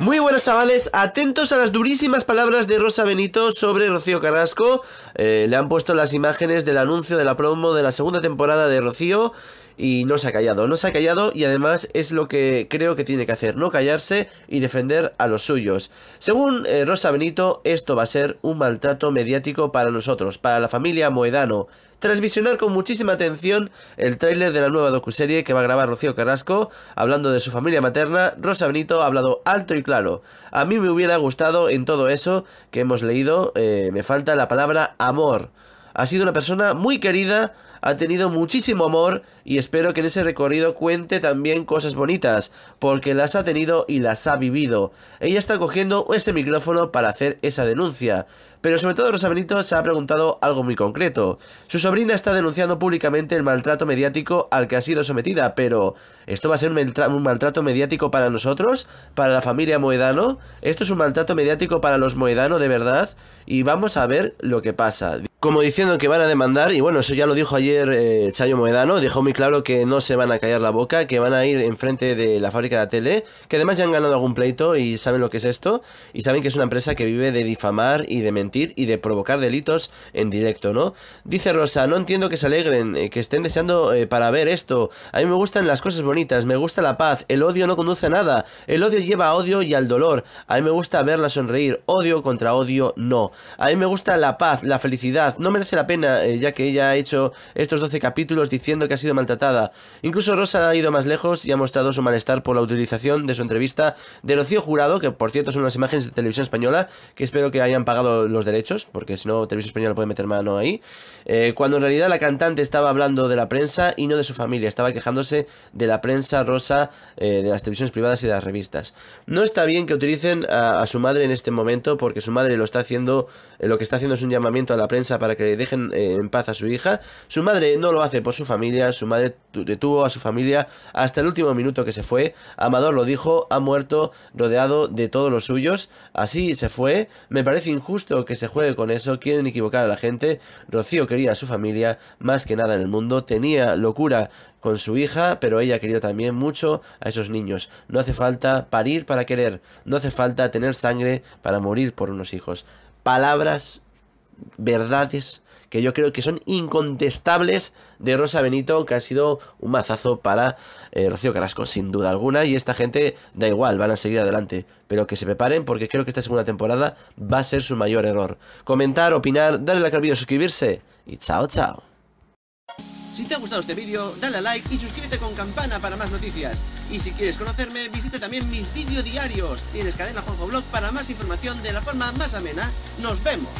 Muy buenas chavales, atentos a las durísimas palabras de Rosa Benito sobre Rocío Carrasco. Eh, le han puesto las imágenes del anuncio de la promo de la segunda temporada de Rocío y no se ha callado, no se ha callado y además es lo que creo que tiene que hacer, no callarse y defender a los suyos. Según eh, Rosa Benito, esto va a ser un maltrato mediático para nosotros, para la familia Moedano. Tras visionar con muchísima atención el tráiler de la nueva docuserie que va a grabar Rocío Carrasco, hablando de su familia materna, Rosa Benito ha hablado alto y claro. A mí me hubiera gustado en todo eso que hemos leído, eh, me falta la palabra amor. Ha sido una persona muy querida, ha tenido muchísimo amor y espero que en ese recorrido cuente también cosas bonitas, porque las ha tenido y las ha vivido. Ella está cogiendo ese micrófono para hacer esa denuncia. Pero sobre todo Rosa Benito se ha preguntado algo muy concreto. Su sobrina está denunciando públicamente el maltrato mediático al que ha sido sometida, pero ¿esto va a ser un, maltrato mediático para nosotros? ¿Para la familia Moedano? ¿Esto es un maltrato mediático para los Moedano de verdad? Y vamos a ver lo que pasa como diciendo que van a demandar, y bueno, eso ya lo dijo ayer eh, Chayo Moedano, dejó muy claro que no se van a callar la boca, que van a ir enfrente de la fábrica de la tele, que además ya han ganado algún pleito y saben lo que es esto, y saben que es una empresa que vive de difamar y de mentir y de provocar delitos en directo, ¿no? Dice Rosa, no entiendo que se alegren, eh, que estén deseando eh, para ver esto, a mí me gustan las cosas bonitas, me gusta la paz, el odio no conduce a nada, el odio lleva a odio y al dolor, a mí me gusta verla sonreír, odio contra odio no, a mí me gusta la paz, la felicidad, no merece la pena, eh, ya que ella ha hecho estos 12 capítulos diciendo que ha sido maltratada. Incluso Rosa ha ido más lejos y ha mostrado su malestar por la utilización de su entrevista de Rocío Jurado, que por cierto son unas imágenes de televisión española, que espero que hayan pagado los derechos, porque si no, televisión española puede meter mano ahí. Eh, cuando en realidad la cantante estaba hablando de la prensa y no de su familia, estaba quejándose de la prensa rosa, eh, de las televisiones privadas y de las revistas. No está bien que utilicen a su madre en este momento, porque su madre lo está haciendo, lo que está haciendo es un llamamiento a la prensa para que le dejen eh, en paz a su hija. Su madre no lo hace por su familia, su madre detuvo a su familia hasta el último minuto que se fue. Amador lo dijo, ha muerto rodeado de todos los suyos. Así se fue. Me parece injusto que se juegue con eso, quieren equivocar a la gente. Rocío quería a su familia más que nada en el mundo, tenía locura con su hija, pero ella quería también mucho a esos niños. No hace falta parir para querer, no hace falta tener sangre para morir por unos hijos. Palabras verdades que yo creo que son incontestables de Rosa Benito, que ha sido un mazazo para eh, Rocío Carrasco, sin duda alguna. Y esta gente da igual, van a seguir adelante. Pero que se preparen porque creo que esta segunda temporada va a ser su mayor error. Comentar, opinar, darle like al vídeo, suscribirse y chao, chao. Si te ha gustado este vídeo, dale a like y suscríbete con campana para más noticias. Y si quieres conocerme, visita también mis vídeos diarios. Tienes cadena Juanjo Blog para más información de la forma más amena. ¡Nos vemos!